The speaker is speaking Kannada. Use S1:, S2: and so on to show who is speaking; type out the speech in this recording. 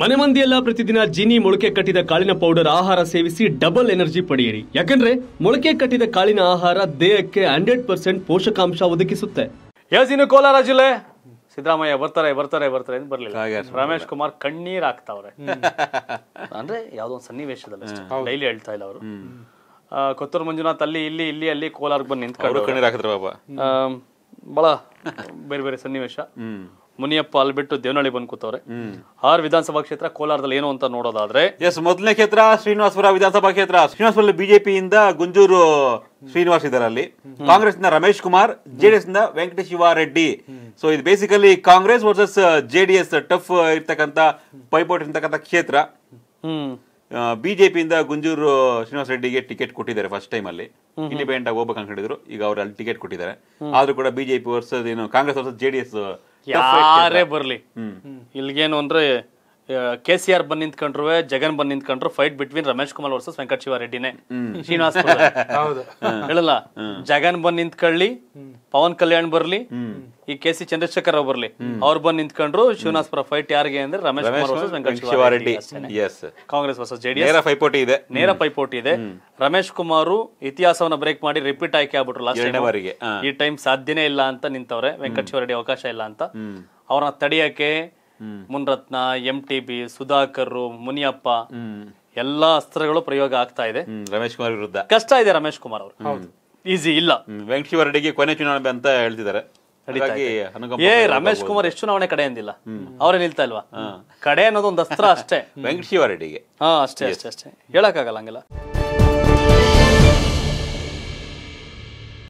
S1: ಮನೆ ಮಂದಿಯೆಲ್ಲ ಪ್ರತಿದಿನ ಜೀನಿ ಮೊಳಕೆ ಕಟ್ಟಿದ ಕಾಳಿನ ಪೌಡರ್ ಆಹಾರ ಸೇವಿಸಿ ಡಬಲ್ ಎನರ್ಜಿ ಪಡೆಯಿರಿ ಯಾಕಂದ್ರೆ ಮೊಳಕೆ ಕಟ್ಟಿದ ಕಾಳಿನ ಆಹಾರ ದೇಹಕ್ಕೆ ಹಂಡ್ರೆಡ್ ಪರ್ಸೆಂಟ್ ಪೋಷಕಾಂಶ ಒದಗಿಸುತ್ತೆ ಕೋಲಾರ ಜಿಲ್ಲೆ ಸಿದ್ದರಾಮಯ್ಯ ಬರ್ತಾರೆ ಬರ್ತಾರೆ ಬರ್ತಾರೆ ಅಂತ ಬರ್ಲಿಲ್ಲ ರಮೇಶ್ ಕುಮಾರ್ ಕಣ್ಣೀರ್ ಹಾಕ್ತಾವ್ರೆ ಅಂದ್ರೆ ಯಾವ್ದೋ ಸನ್ನಿವೇಶದಲ್ಲಿ ಡೈಲಿ ಹೇಳ್ತಾ ಇಲ್ಲ ಅವರು ಕೊತ್ತೂರು ಮಂಜುನಾಥ್ ಅಲ್ಲಿ ಇಲ್ಲಿ ಇಲ್ಲಿ ಅಲ್ಲಿ ಕೋಲಾರ ಬಂದು ನಿಂತ್ಕೊಂಡು ಕಣ್ಣೀರ್ ಹಾಕಿದ್ರು ಬಾಬಾ ಬಹಳ ಬೇರೆ ಬೇರೆ ಸನ್ನಿವೇಶ ಮುನಿಯಪ್ಪ ಅಲ್ಲಿ ಬಿಟ್ಟು ದೇವನಹಳ್ಳಿ ಬಂದು ಕೂತವ್ರೆ ಆರ್ ವಿಧಾನಸಭಾ ಕ್ಷೇತ್ರ ಕೋಲಾರದಲ್ಲಿ ಏನು ಅಂತ ನೋಡೋದಾದ್ರೆ ಎಸ್ ಮೊದಲನೇ ಕ್ಷೇತ್ರ ಶ್ರೀನಿವಾಸಪುರ ವಿಧಾನಸಭಾ ಕ್ಷೇತ್ರ ಶ್ರೀನಿವಾಸಪುರ
S2: ಬಿಜೆಪಿಯಿಂದ ಗುಂಜೂರು ಶ್ರೀನಿವಾಸ್ ಇದರಲ್ಲಿ ಕಾಂಗ್ರೆಸ್ ನ ರಮೇಶ್ ಕುಮಾರ್ ಜೆಡಿಎಸ್ ನ ವೆಂಕಟೇಶ್ ರೆಡ್ಡಿ ಸೊ ಇದು basically Congress versus JDS tough ಇರ್ತಕ್ಕಂತ ಪೈಪೋಟ್ ಇರ್ತಕ್ಕಂತ ಕ್ಷೇತ್ರ ಬಿಜೆಪಿಯಿಂದ ಗುಂಜೂರು ಶ್ರೀನಿವಾಸ ರೆಡ್ಡಿಗೆ ಟಿಕೆಟ್ ಕೊಟ್ಟಿದ್ದಾರೆ ಫಸ್ಟ್ ಟೈಮ್ ಅಲ್ಲಿ ಇಂಡಿಪೆಂಡೆಂಟ್ ಆಗಿ ಹೋಗ್ಬೇಕು ಹೇಳಿದ್ರು ಈಗ ಅವ್ರು ಅಲ್ಲಿ ಟಿಕೆಟ್ ಕೊಟ್ಟಿದ್ದಾರೆ ಆದ್ರೂ ಕೂಡ ಬಿಜೆಪಿ ವರ್ಸಸ್ ಏನು ಕಾಂಗ್ರೆಸ್ ವರ್ಸಸ್ ಜೆಡಿಎಸ್ ಯಾರೇ
S1: ಬರ್ಲಿ ಇಲ್ಗೇನು ಅಂದ್ರೆ ಕೆ ಸಿ ಆರ್ ಬಂದ್ ನಿಂತ್ಕೊಂಡ್ರು ಜಗನ್ ಬಂದ್ ನಿಂತ್ಕೊಂಡ್ರು fight between Ramesh Kumar versus Venkata ಶಿವಾರೆಡ್ಡಿನೇ ಶ್ರೀನಿವಾಸ ಹೇಳಲ್ಲ ಜಗನ್ ಬಂದ್ ನಿಂತ್ಕೊಳ್ಳಿ ಪವನ್ ಕಲ್ಯಾಣ್ ಬರ್ಲಿ ಈ ಕೆ ಸಿ ಚಂದ್ರಶೇಖರ್ ರಾವ್ ಬರ್ಲಿ ಅವ್ರು ಬಂದ್ ನಿಂತ್ಕೊಂಡ್ರು ಫೈಟ್ ಯಾರಿಗೆ ಅಂದ್ರೆ Ramesh Kumar versus Venkata Shivareddy Congress versus JDS ನೇರ ಪೈಪೋಟಿ ಇದೆ ನೇರ ಪೈಪೋಟಿ ಇದೆ ರಮೇಶ್ ಕುಮಾರ್ ಇತಿಹಾಸವನ್ನ ಬ್ರೇಕ್ ಮಾಡಿ ರಿಪೀಟ್ ಆಯ್ಕೆ ಆಗ್ಬಿಟ್ರು ಲಾಸ್ಟ್ ಈ ಟೈಮ್ ಸಾಧ್ಯನೇ ಇಲ್ಲ ಅಂತ ನಿಂತವ್ರೆ ವೆಂಕಟ ರೆಡ್ಡಿ ಅವಕಾಶ ಇಲ್ಲ ಅಂತ ಅವ್ರನ್ನ ತಡಿಯಕ್ಕೆ Muniratna M T B Sudhakar Muniyappa ಎಲ್ಲಾ ಅಸ್ತ್ರಗಳು ಪ್ರಯೋಗ ಆಗ್ತಾ ಇದೆ ರಮೇಶ್ ಕುಮಾರ್ ವಿರುದ್ಧ ಕಷ್ಟ ಇದೆ ರಮೇಶ್ ಕುಮಾರ್ ಅವರು ಈಸಿ ಇಲ್ಲ ವೆಂಕಟೇಶ್ವರ ರೆಡ್ಡಿಗೆ ಕೊನೆ ಚುನಾವಣೆ ಅಂತ ಹೇಳ್ತಿದ್ದಾರೆ ಏ ರಮೇಶ್ ಕುಮಾರ್ ಎಷ್ಟು ಚುನಾವಣೆ ಕಡೆ ಅಂದಿಲ್ಲ ಅವರೇ ನಿಲ್ತಾ ಇಲ್ವಾ ಕಡೆ ಅನ್ನೋದು ಒಂದು ಅಸ್ತ್ರ ಅಷ್ಟೇ
S2: ವೆಂಕಟೇಶ್ವರ ರೆಡ್ಡಿಗೆ
S1: ಹಾ ಅಷ್ಟೇ ಅಷ್ಟೇ ಅಷ್ಟೇ ಹೇಳಕ್ಕಾಗಲ್ಲ ಹಂಗಿಲ್ಲ